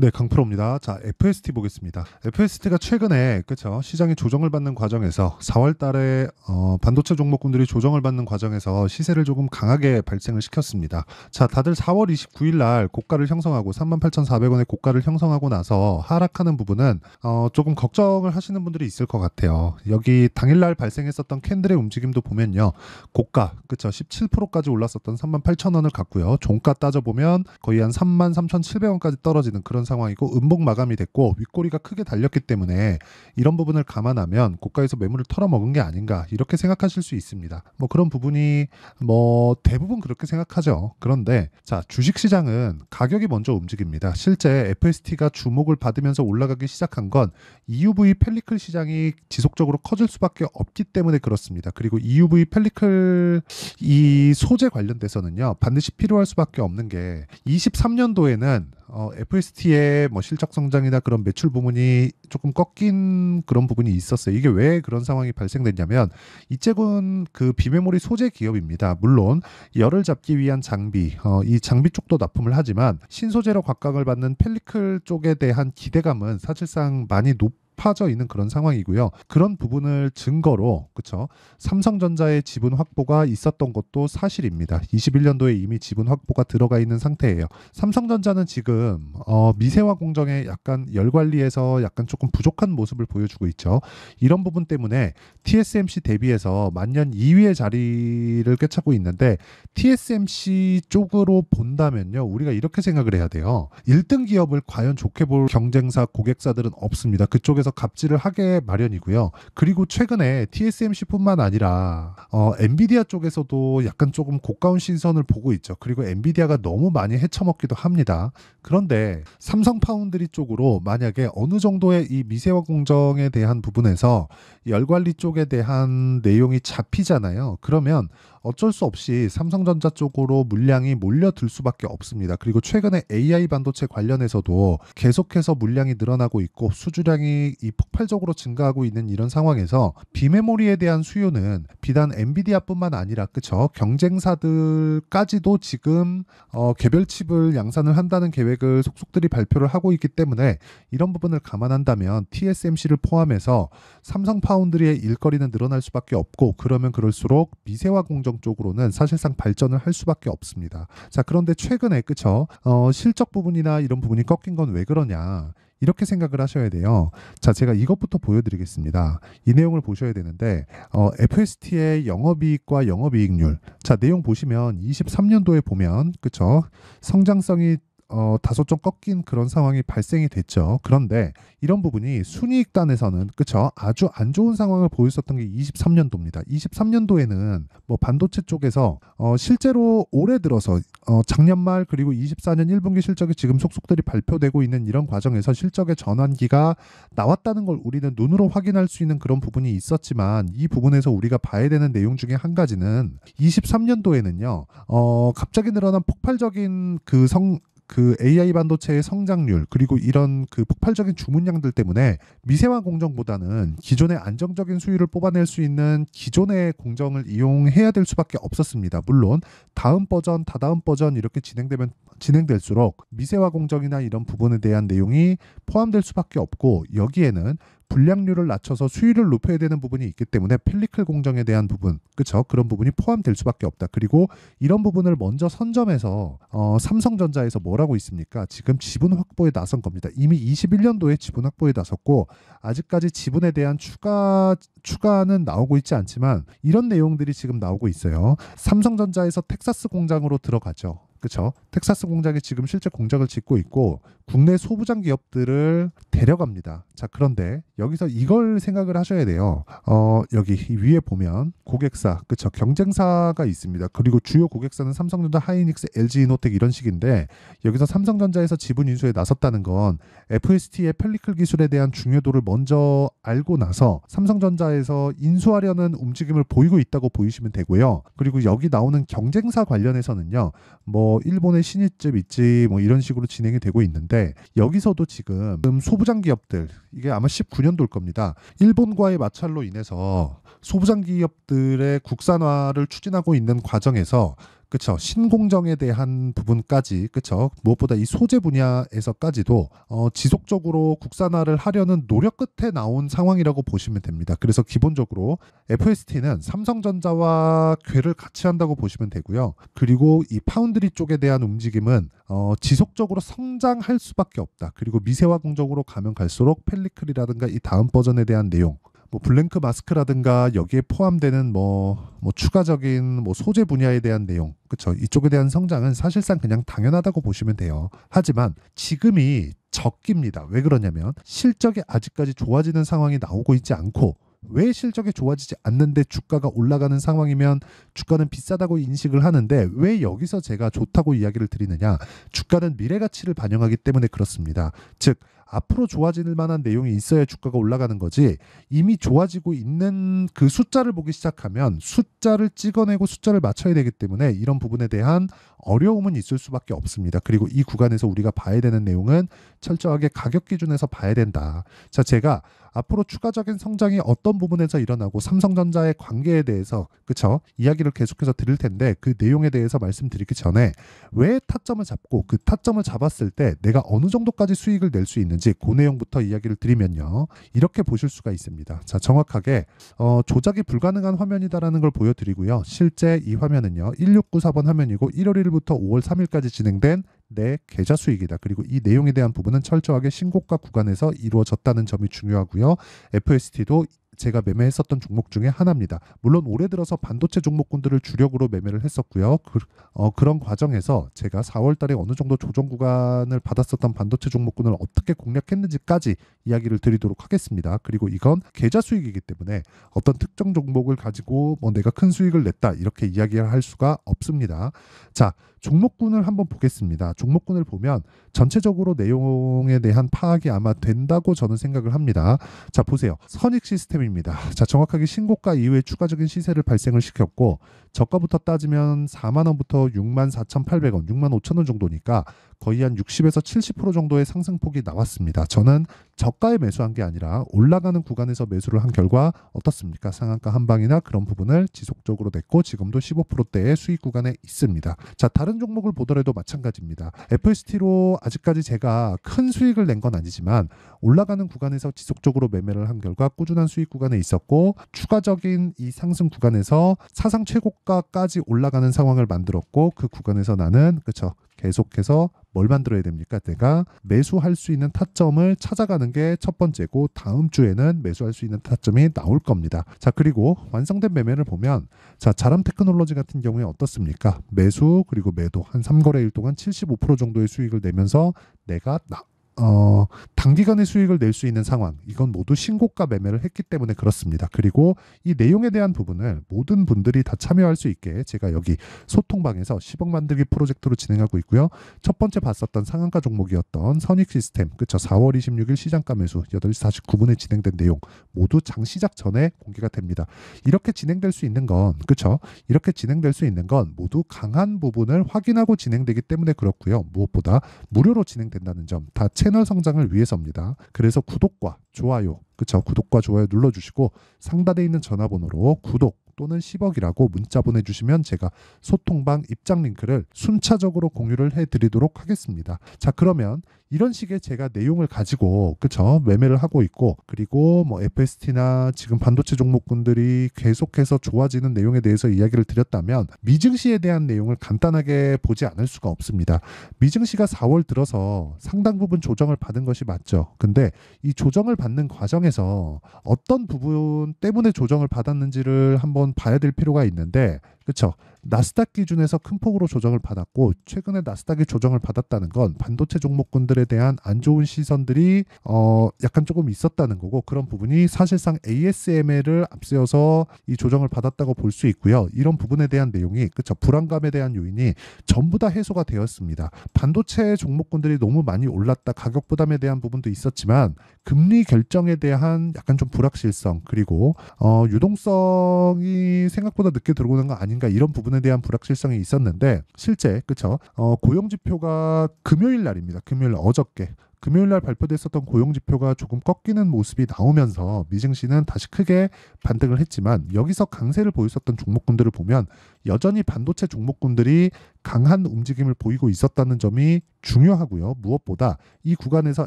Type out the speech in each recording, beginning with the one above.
네, 강프로입니다. 자, FST 보겠습니다. FST가 최근에 그쵸 시장이 조정을 받는 과정에서 4월 달에 어, 반도체 종목군들이 조정을 받는 과정에서 시세를 조금 강하게 발생을 시켰습니다. 자, 다들 4월 29일 날 고가를 형성하고 38,400원의 고가를 형성하고 나서 하락하는 부분은 어, 조금 걱정을 하시는 분들이 있을 것 같아요. 여기 당일 날 발생했었던 캔들의 움직임도 보면요. 고가 그쵸 17%까지 올랐었던 38,000원을 갖고요 종가 따져 보면 거의 한 33,700원까지 떨어지는 그런 상황이고 음봉 마감이 됐고 윗꼬리가 크게 달렸기 때문에 이런 부분을 감안하면 고가에서 매물을 털어먹은 게 아닌가 이렇게 생각하실 수 있습니다. 뭐 그런 부분이 뭐 대부분 그렇게 생각하죠. 그런데 자 주식시장은 가격이 먼저 움직입니다. 실제 FST가 주목을 받으면서 올라가기 시작한 건 EUV 펠리클 시장이 지속적으로 커질 수밖에 없기 때문에 그렇습니다. 그리고 EUV 펠리클 이 소재 관련돼서는요 반드시 필요할 수밖에 없는 게 23년도에는 어, FST의 이게 뭐 실적 성장이나 그런 매출 부분이 조금 꺾인 그런 부분이 있었어요. 이게 왜 그런 상황이 발생됐냐면 이쪽은 그 비메모리 소재 기업입니다. 물론 열을 잡기 위한 장비, 어, 이 장비 쪽도 납품을 하지만 신소재로 각각을 받는 펠리클 쪽에 대한 기대감은 사실상 많이 높 파져 있는 그런 상황이고요. 그런 부분을 증거로 그쵸 삼성전자의 지분 확보가 있었던 것도 사실입니다. 21년도에 이미 지분 확보가 들어가 있는 상태예요. 삼성전자는 지금 어, 미세화 공정에 약간 열 관리에서 약간 조금 부족한 모습을 보여주고 있죠. 이런 부분 때문에 TSMC 대비해서 만년 2위의 자리를 꿰차고 있는데 TSMC 쪽으로 본다면요. 우리가 이렇게 생각을 해야 돼요. 1등 기업을 과연 좋게 볼 경쟁사 고객사들은 없습니다. 그쪽에서 가서 갑질을 하게 마련이고요. 그리고 최근에 TSMC뿐만 아니라 어, 엔비디아 쪽에서도 약간 조금 고가운 신선을 보고 있죠. 그리고 엔비디아가 너무 많이 헤쳐먹기도 합니다. 그런데 삼성 파운드리 쪽으로 만약에 어느 정도의 이 미세화 공정에 대한 부분에서 열관리 쪽에 대한 내용이 잡히잖아요. 그러면 어쩔 수 없이 삼성전자 쪽으로 물량이 몰려들 수밖에 없습니다. 그리고 최근에 AI 반도체 관련해서도 계속해서 물량이 늘어나고 있고 수주량이 이 폭발적으로 증가하고 있는 이런 상황에서 비메모리에 대한 수요는 비단 엔비디아뿐만 아니라 그쵸 경쟁사들까지도 지금 어, 개별 칩을 양산을 한다는 계획을 속속들이 발표를 하고 있기 때문에 이런 부분을 감안한다면 TSMC를 포함해서 삼성 파운드리의 일거리는 늘어날 수밖에 없고 그러면 그럴수록 미세화 공정 재정정 쪽으로는 사실상 발전을 할 수밖에 없습니다. 자 그런데 최근에 그쵸 어, 실적 부분이나 이런 부분이 꺾인 건 왜 그러냐 이렇게 생각을 하셔야 돼요. 자, 제가 이것부터 보여드리겠습니다. 이 내용을 보셔야 되는데, 어, FST의 영업이익과 영업이익률. 자, 내용 보시면 23년도에 보면, 그쵸? 성장성이 어, 다소 좀 꺾인 그런 상황이 발생이 됐죠. 그런데 이런 부분이 순이익단에서는 그쵸 아주 안 좋은 상황을 보였었던 게 23년도입니다. 23년도에는 뭐 반도체 쪽에서 어, 실제로 올해 들어서 어, 작년 말 그리고 24년 1분기 실적이 지금 속속들이 발표되고 있는 이런 과정에서 실적의 전환기가 나왔다는 걸 우리는 눈으로 확인할 수 있는 그런 부분이 있었지만 이 부분에서 우리가 봐야 되는 내용 중에 한 가지는 23년도에는요. 어, 갑자기 늘어난 폭발적인 그 성, 그 AI 반도체의 성장률 그리고 이런 그 폭발적인 주문량들 때문에 미세화 공정보다는 기존의 안정적인 수율을 뽑아낼 수 있는 기존의 공정을 이용해야 될 수밖에 없었습니다. 물론 다음 버전, 다다음 버전 이렇게 진행되면 진행될수록 미세화 공정이나 이런 부분에 대한 내용이 포함될 수밖에 없고 여기에는 불량률을 낮춰서 수위를 높여야 되는 부분이 있기 때문에 펠리클 공정에 대한 부분, 그쵸? 그런 부분이 포함될 수밖에 없다. 그리고 이런 부분을 먼저 선점해서 어, 삼성전자에서 뭘하고 있습니까? 지금 지분 확보에 나선 겁니다. 이미 21년도에 지분 확보에 나섰고 아직까지 지분에 대한 추가 추가는 나오고 있지 않지만 이런 내용들이 지금 나오고 있어요. 삼성전자에서 텍사스 공장으로 들어가죠. 그렇죠. 텍사스 공장이 지금 실제 공작을 짓고 있고 국내 소부장 기업들을 데려갑니다. 자 그런데 여기서 이걸 생각을 하셔야 돼요. 어 여기 위에 보면 고객사 그렇죠. 경쟁사가 있습니다. 그리고 주요 고객사는 삼성전자, 하이닉스, LG 이노텍 이런 식인데 여기서 삼성전자에서 지분 인수에 나섰다는 건 FST의 펠리클 기술에 대한 중요도를 먼저 알고 나서 삼성전자에서 인수하려는 움직임을 보이고 있다고 보이시면 되고요. 그리고 여기 나오는 경쟁사 관련해서는요. 뭐 일본의 신입집 있지 뭐 이런 식으로 진행이 되고 있는데 여기서도 지금 음, 소부장 기업들 이게 아마 19년도일 겁니다. 일본과의 마찰로 인해서 소부장 기업들의 국산화를 추진하고 있는 과정에서 그쵸 신공정에 대한 부분까지 그쵸 무엇보다 이 소재 분야에서까지도 어, 지속적으로 국산화를 하려는 노력 끝에 나온 상황이라고 보시면 됩니다. 그래서 기본적으로 FST는 삼성전자와 괴를 같이 한다고 보시면 되고요. 그리고 이 파운드리 쪽에 대한 움직임은 어, 지속적으로 성장할 수밖에 없다. 그리고 미세화 공정으로 가면 갈수록 펠리클이라든가 이 다음 버전에 대한 내용 뭐 블랭크 마스크라든가 여기에 포함되는 뭐, 뭐 추가적인 뭐 소재 분야에 대한 내용, 그쵸? 이쪽에 대한 성장은 사실상 그냥 당연하다고 보시면 돼요. 하지만 지금이 적기입니다. 왜 그러냐면 실적이 아직까지 좋아지는 상황이 나오고 있지 않고 왜 실적이 좋아지지 않는데 주가가 올라가는 상황이면 주가는 비싸다고 인식을 하는데 왜 여기서 제가 좋다고 이야기를 드리느냐 주가는 미래 가치를 반영하기 때문에 그렇습니다 즉 앞으로 좋아질 만한 내용이 있어야 주가가 올라가는 거지 이미 좋아지고 있는 그 숫자를 보기 시작하면 숫자를 찍어내고 숫자를 맞춰야 되기 때문에 이런 부분에 대한 어려움은 있을 수밖에 없습니다. 그리고 이 구간에서 우리가 봐야 되는 내용은 철저하게 가격 기준에서 봐야 된다. 자, 제가 앞으로 추가적인 성장이 어떤 부분에서 일어나고 삼성전자의 관계에 대해서 그쵸 이야기를 계속해서 드릴 텐데 그 내용에 대해서 말씀드리기 전에 왜 타점을 잡고 그 타점을 잡았을 때 내가 어느 정도까지 수익을 낼 수 있는 있는지 그 내용부터 이야기를 드리면요. 이렇게 보실 수가 있습니다. 자, 정확하게 어, 조작이 불가능한 화면이다라는 걸 보여드리고요. 실제 이 화면은요. 1694번 화면이고 1월 1일부터 5월 3일까지 진행된 내 계좌 수익이다. 그리고 이 내용에 대한 부분은 철저하게 신고가 구간에서 이루어졌다는 점이 중요하고요. FST도 제가 매매했었던 종목 중에 하나입니다. 물론 올해 들어서 반도체 종목군들을 주력으로 매매를 했었고요. 그, 어, 그런 과정에서 제가 4월 달에 어느 정도 조정 구간을 받았었던 반도체 종목군을 어떻게 공략했는지까지 이야기를 드리도록 하겠습니다. 그리고 이건 계좌 수익이기 때문에 어떤 특정 종목을 가지고 뭐 내가 큰 수익을 냈다 이렇게 이야기를 할 수가 없습니다. 자, 종목군을 한번 보겠습니다. 종목군을 보면 전체적으로 내용에 대한 파악이 아마 된다고 저는 생각을 합니다. 자, 보세요. 선익 시스템입니다. 자, 정확하게 신고가 이후에 추가적인 시세를 발생을 시켰고 저가부터 따지면 4만 원부터 6만 4,800원, 6만 5천 원 정도니까 거의 한 60에서 70% 정도의 상승폭이 나왔습니다. 저는 저가에 매수한 게 아니라 올라가는 구간에서 매수를 한 결과 어떻습니까? 상한가 한방이나 그런 부분을 지속적으로 냈고 지금도 15%대의 수익 구간에 있습니다. 자, 다른 종목을 보더라도 마찬가지입니다. FST로 아직까지 제가 큰 수익을 낸 건 아니지만 올라가는 구간에서 지속적으로 매매를 한 결과 꾸준한 수익 구간에 있었고 추가적인 이 상승 구간에서 사상 최고가까지 올라가는 상황을 만들었고 그 구간에서 나는 그쵸 계속해서 뭘 만들어야 됩니까? 내가 매수할 수 있는 타점을 찾아가는 게 첫 번째고 다음 주에는 매수할 수 있는 타점이 나올 겁니다. 자 그리고 완성된 매매를 보면 자 자람 테크놀로지 같은 경우에 어떻습니까? 매수 그리고 매도 한 3거래일 동안 75% 정도의 수익을 내면서 내가 나, 어, 단기간의 수익을 낼 수 있는 상황, 이건 모두 신고가 매매를 했기 때문에 그렇습니다. 그리고 이 내용에 대한 부분을 모든 분들이 다 참여할 수 있게 제가 여기 소통방에서 10억 만들기 프로젝트로 진행하고 있고요. 첫 번째 봤었던 상한가 종목이었던 선익 시스템, 그쵸? 4월 26일 시장가 매수 8시 49분에 진행된 내용 모두 장 시작 전에 공개가 됩니다. 이렇게 진행될 수 있는 건, 그쵸? 이렇게 진행될 수 있는 건 모두 강한 부분을 확인하고 진행되기 때문에 그렇고요. 무엇보다 무료로 진행된다는 점, 다채 채널 성장을 위해서입니다. 그래서 구독과 좋아요, 그쵸? 구독과 좋아요 눌러주시고 상단에 있는 전화번호로 구독, 또는 10억이라고 문자 보내주시면 제가 소통방 입장 링크를 순차적으로 공유를 해드리도록 하겠습니다. 자 그러면 이런 식의 제가 내용을 가지고 그쵸 매매를 하고 있고 그리고 뭐 FST나 지금 반도체 종목군들이 계속해서 좋아지는 내용에 대해서 이야기를 드렸다면 미증시에 대한 내용을 간단하게 보지 않을 수가 없습니다. 미증시가 4월 들어서 상당 부분 조정을 받은 것이 맞죠. 근데 이 조정을 받는 과정에서 어떤 부분 때문에 조정을 받았는지를 한번 한번 봐야 될 필요가 있는데 그렇죠. 나스닥 기준에서 큰 폭으로 조정을 받았고 최근에 나스닥이 조정을 받았다는 건 반도체 종목군들에 대한 안 좋은 시선들이 어 약간 조금 있었다는 거고 그런 부분이 사실상 ASML을 앞세워서 이 조정을 받았다고 볼 수 있고요. 이런 부분에 대한 내용이 그쵸 불안감에 대한 요인이 전부 다 해소가 되었습니다. 반도체 종목군들이 너무 많이 올랐다 가격 부담에 대한 부분도 있었지만 금리 결정에 대한 약간 좀 불확실성 그리고 어 유동성이 생각보다 늦게 들어오는 거 아닌가 이런 부분 부분에 대한 불확실성이 있었는데 실제 그쵸 어, 고용 지표가 금요일 날입니다. 금요일 어저께 금요일 날 발표됐었던 고용 지표가 조금 꺾이는 모습이 나오면서 미증시는 다시 크게 반등을 했지만 여기서 강세를 보였었던 종목군들을 보면 여전히 반도체 종목군들이 강한 움직임을 보이고 있었다는 점이 중요하고요. 무엇보다 이 구간에서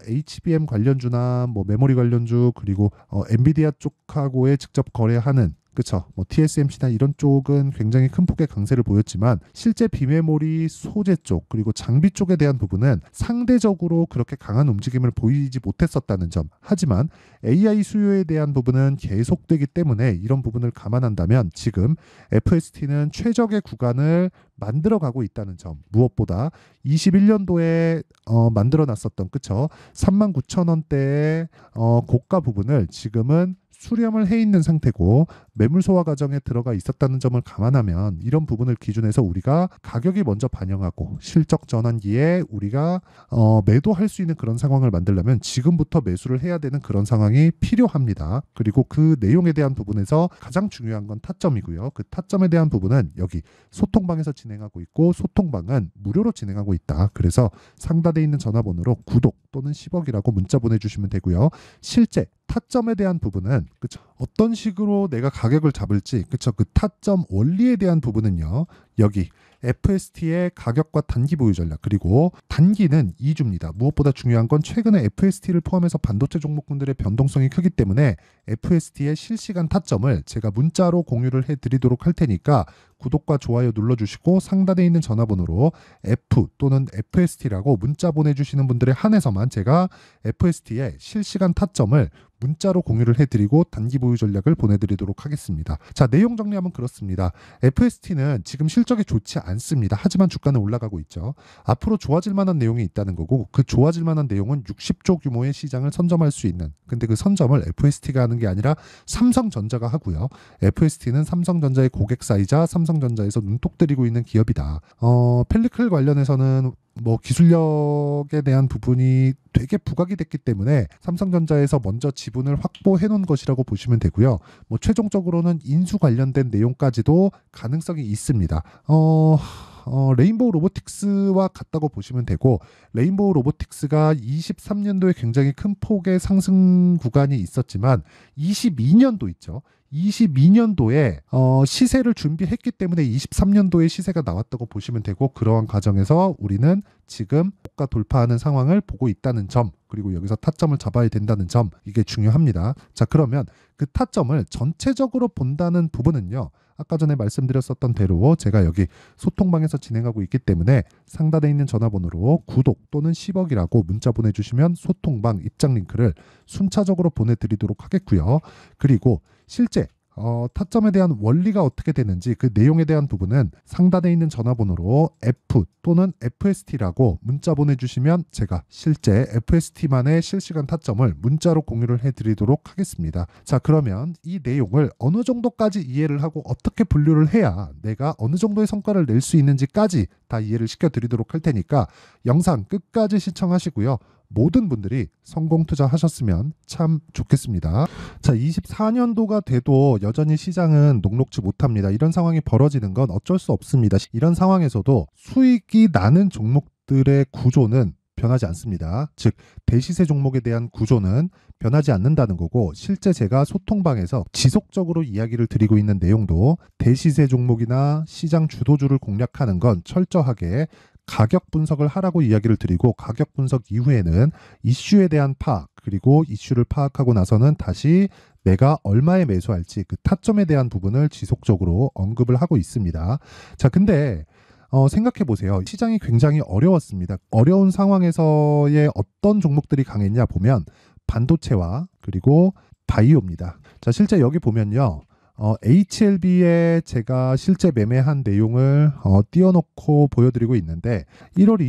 HBM 관련주나 뭐 메모리 관련주 그리고 어, 엔비디아 쪽하고의 직접 거래하는 그쵸. 뭐 TSMC나 이런 쪽은 굉장히 큰 폭의 강세를 보였지만 실제 비메모리 소재 쪽 그리고 장비 쪽에 대한 부분은 상대적으로 그렇게 강한 움직임을 보이지 못했었다는 점. 하지만 AI 수요에 대한 부분은 계속되기 때문에 이런 부분을 감안한다면 지금 FST는 최적의 구간을 만들어 가고 있다는 점. 무엇보다 21년도에 어, 만들어 놨었던 그쵸. 3 9 0 0 0 원대의 어, 고가 부분을 지금은 수렴을 해 있는 상태고 매물 소화 과정에 들어가 있었다는 점을 감안하면 이런 부분을 기준해서 우리가 가격이 먼저 반영하고 실적 전환기에 우리가 어, 매도할 수 있는 그런 상황을 만들려면 지금부터 매수를 해야 되는 그런 상황이 필요합니다. 그리고 그 내용에 대한 부분에서 가장 중요한 건 타점이고요. 그 타점에 대한 부분은 여기 소통방에서 진행하고 있고 소통방은 무료로 진행하고 있다. 그래서 상단에 있는 전화번호로 구독 또는 10억이라고 문자 보내주시면 되고요. 실제 타점에 대한 부분은 그쵸? 어떤 식으로 내가 가격을 잡을지 그쵸? 그 타점 원리에 대한 부분은요. 여기 FST의 가격과 단기 보유 전략 그리고 단기는 2주입니다. 무엇보다 중요한 건 최근에 FST를 포함해서 반도체 종목군들의 변동성이 크기 때문에 FST의 실시간 타점을 제가 문자로 공유를 해드리도록 할 테니까 구독과 좋아요 눌러주시고 상단에 있는 전화번호로 F 또는 FST라고 문자 보내주시는 분들의 한해서만 제가 FST의 실시간 타점을 문자로 공유를 해드리고 단기 보유 전략을 보내드리도록 하겠습니다. 자 내용 정리하면 그렇습니다. FST는 지금 실적이 좋지 않 않습니다. 하지만 주가는 올라가고 있죠. 앞으로 좋아질 만한 내용이 있다는 거고 그 좋아질 만한 내용은 60조 규모의 시장을 선점할 수 있는 근데 그 선점을 FST가 하는 게 아니라 삼성전자가 하고요. FST는 삼성전자의 고객사이자 삼성전자에서 눈독 들이고 있는 기업이다. 어, 펠리클 관련해서는 뭐 기술력에 대한 부분이 되게 부각이 됐기 때문에 삼성전자에서 먼저 지분을 확보해 놓은 것이라고 보시면 되고요. 뭐 최종적으로는 인수 관련된 내용까지도 가능성이 있습니다. 어 어, 레인보우 로보틱스와 같다고 보시면 되고 레인보우 로보틱스가 23년도에 굉장히 큰 폭의 상승 구간이 있었지만 22년도 있죠. 22년도에 어, 시세를 준비했기 때문에 23년도에 시세가 나왔다고 보시면 되고 그러한 과정에서 우리는 지금 고가 돌파하는 상황을 보고 있다는 점 그리고 여기서 타점을 잡아야 된다는 점 이게 중요합니다. 자 그러면 그 타점을 전체적으로 본다는 부분은요. 아까 전에 말씀드렸었던 대로 제가 여기 소통방에서 진행하고 있기 때문에 상단에 있는 전화번호로 구독 또는 10억이라고 문자 보내주시면 소통방 입장 링크를 순차적으로 보내드리도록 하겠고요. 그리고 실제 어, 타점에 대한 원리가 어떻게 되는지 그 내용에 대한 부분은 상단에 있는 전화번호로 F 또는 FST라고 문자 보내주시면 제가 실제 FST만의 실시간 타점을 문자로 공유를 해드리도록 하겠습니다. 자 그러면 이 내용을 어느 정도까지 이해를 하고 어떻게 분류를 해야 내가 어느 정도의 성과를 낼 수 있는지까지 다 이해를 시켜드리도록 할 테니까 영상 끝까지 시청하시고요. 모든 분들이 성공 투자하셨으면 참 좋겠습니다. 자, 24년도가 돼도 여전히 시장은 녹록지 못합니다. 이런 상황이 벌어지는 건 어쩔 수 없습니다. 이런 상황에서도 수익이 나는 종목들의 구조는 변하지 않습니다. 즉 대시세 종목에 대한 구조는 변하지 않는다는 거고 실제 제가 소통방에서 지속적으로 이야기를 드리고 있는 내용도 대시세 종목이나 시장 주도주를 공략하는 건 철저하게 가격 분석을 하라고 이야기를 드리고 가격 분석 이후에는 이슈에 대한 파악 그리고 이슈를 파악하고 나서는 다시 내가 얼마에 매수할지 그 타점에 대한 부분을 지속적으로 언급을 하고 있습니다. 자, 근데 어, 생각해 보세요. 시장이 굉장히 어려웠습니다. 어려운 상황에서의 어떤 종목들이 강했냐 보면 반도체와 그리고 바이오입니다. 자, 실제 여기 보면요. 어, HLB에 제가 실제 매매한 내용을 어, 띄워놓고 보여드리고 있는데 1월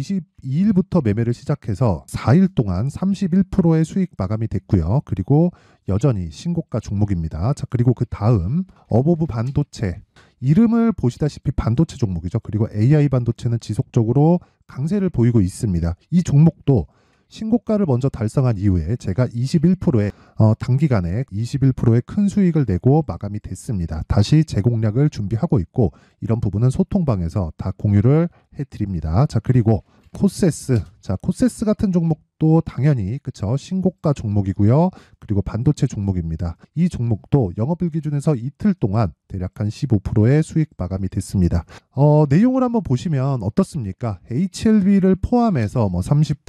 22일부터 매매를 시작해서 4일 동안 31%의 수익 마감이 됐고요. 그리고 여전히 신고가 종목입니다. 자 그리고 그 다음 어버브 반도체 이름을 보시다시피 반도체 종목이죠. 그리고 AI 반도체는 지속적으로 강세를 보이고 있습니다. 이 종목도 신고가를 먼저 달성한 이후에 제가 21%의 어, 단기간에 21%의 큰 수익을 내고 마감이 됐습니다. 다시 재 공략을 준비하고 있고 이런 부분은 소통방에서 다 공유를 해드립니다. 자 그리고 코세스 자 코세스 같은 종목 또 당연히 그쵸 신고가 종목이고요. 그리고 반도체 종목입니다. 이 종목도 영업일 기준에서 이틀 동안 대략 한 15%의 수익 마감이 됐습니다. 어, 내용을 한번 보시면 어떻습니까? HLB를 포함해서 뭐 30%,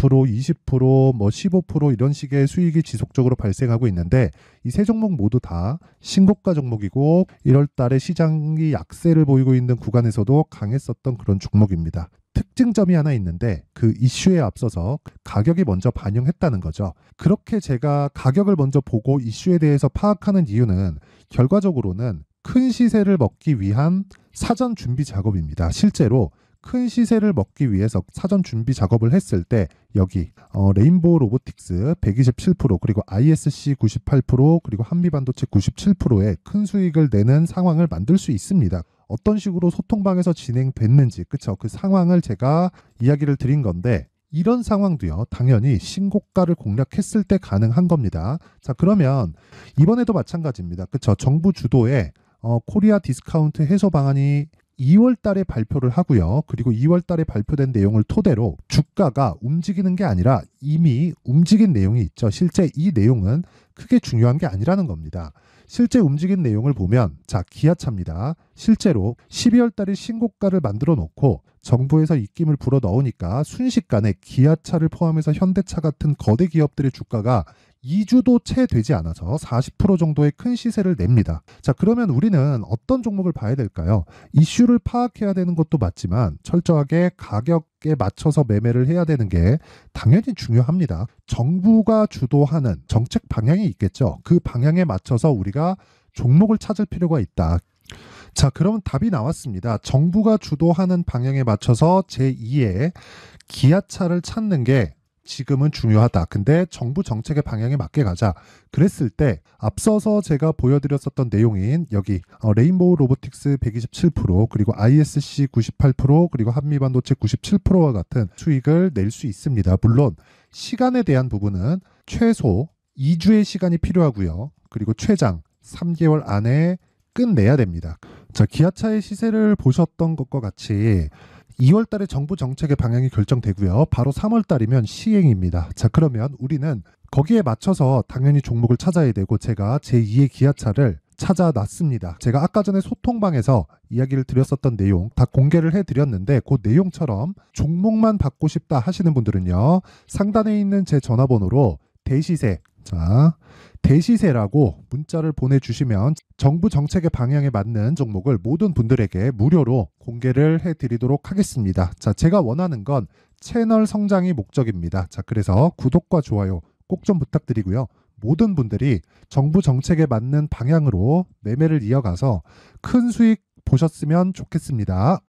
20%, 뭐 15% 이런 식의 수익이 지속적으로 발생하고 있는데 이 세 종목 모두 다 신고가 종목이고 1월 달에 시장이 약세를 보이고 있는 구간에서도 강했었던 그런 종목입니다. 특징점이 하나 있는데 그 이슈에 앞서서 가격이 먼저 반영했다는 거죠. 그렇게 제가 가격을 먼저 보고 이슈에 대해서 파악하는 이유는 결과적으로는 큰 시세를 먹기 위한 사전 준비 작업입니다. 실제로 큰 시세를 먹기 위해서 사전 준비 작업을 했을 때 여기 어, 레인보우 로보틱스 127% 그리고 ISC 98% 그리고 한미반도체 97%의 큰 수익을 내는 상황을 만들 수 있습니다. 어떤 식으로 소통방에서 진행됐는지 그쵸 그 상황을 제가 이야기를 드린 건데 이런 상황도요 당연히 신고가를 공략했을 때 가능한 겁니다 자 그러면 이번에도 마찬가지입니다 그쵸 정부 주도의 어, 코리아 디스카운트 해소 방안이 2월 달에 발표를 하고요. 그리고 2월 달에 발표된 내용을 토대로 주가가 움직이는 게 아니라 이미 움직인 내용이 있죠. 실제 이 내용은 크게 중요한 게 아니라는 겁니다. 실제 움직인 내용을 보면 자 기아차입니다. 실제로 12월 달에 신고가를 만들어 놓고 정부에서 입김을 불어 넣으니까 순식간에 기아차를 포함해서 현대차 같은 거대 기업들의 주가가 2주도 채 되지 않아서 40% 정도의 큰 시세를 냅니다. 자, 그러면 우리는 어떤 종목을 봐야 될까요? 이슈를 파악해야 되는 것도 맞지만 철저하게 가격에 맞춰서 매매를 해야 되는 게 당연히 중요합니다. 정부가 주도하는 정책 방향이 있겠죠. 그 방향에 맞춰서 우리가 종목을 찾을 필요가 있다. 자, 그러면 답이 나왔습니다. 정부가 주도하는 방향에 맞춰서 제2의 기아차를 찾는 게 지금은 중요하다. 근데 정부 정책의 방향에 맞게 가자. 그랬을 때 앞서서 제가 보여드렸었던 내용인 여기 어, 레인보우 로보틱스 127% 그리고 ISC 98% 그리고 한미반도체 97%와 같은 수익을 낼 수 있습니다. 물론 시간에 대한 부분은 최소 2주의 시간이 필요하고요. 그리고 최장 3개월 안에 끝내야 됩니다. 자, 기아차의 시세를 보셨던 것과 같이 2월 달에 정부 정책의 방향이 결정되고요. 바로 3월 달이면 시행입니다. 자, 그러면 우리는 거기에 맞춰서 당연히 종목을 찾아야 되고 제가 제2의 기아차를 찾아놨습니다. 제가 아까 전에 소통방에서 이야기를 드렸었던 내용 다 공개를 해드렸는데 그 내용처럼 종목만 받고 싶다 하시는 분들은요. 상단에 있는 제 전화번호로 대시세. 자, 대시세라고 문자를 보내주시면 정부 정책의 방향에 맞는 종목을 모든 분들에게 무료로 공개를 해드리도록 하겠습니다. 자, 제가 원하는 건 채널 성장이 목적입니다. 자, 그래서 구독과 좋아요 꼭 좀 부탁드리고요. 모든 분들이 정부 정책에 맞는 방향으로 매매를 이어가서 큰 수익 보셨으면 좋겠습니다.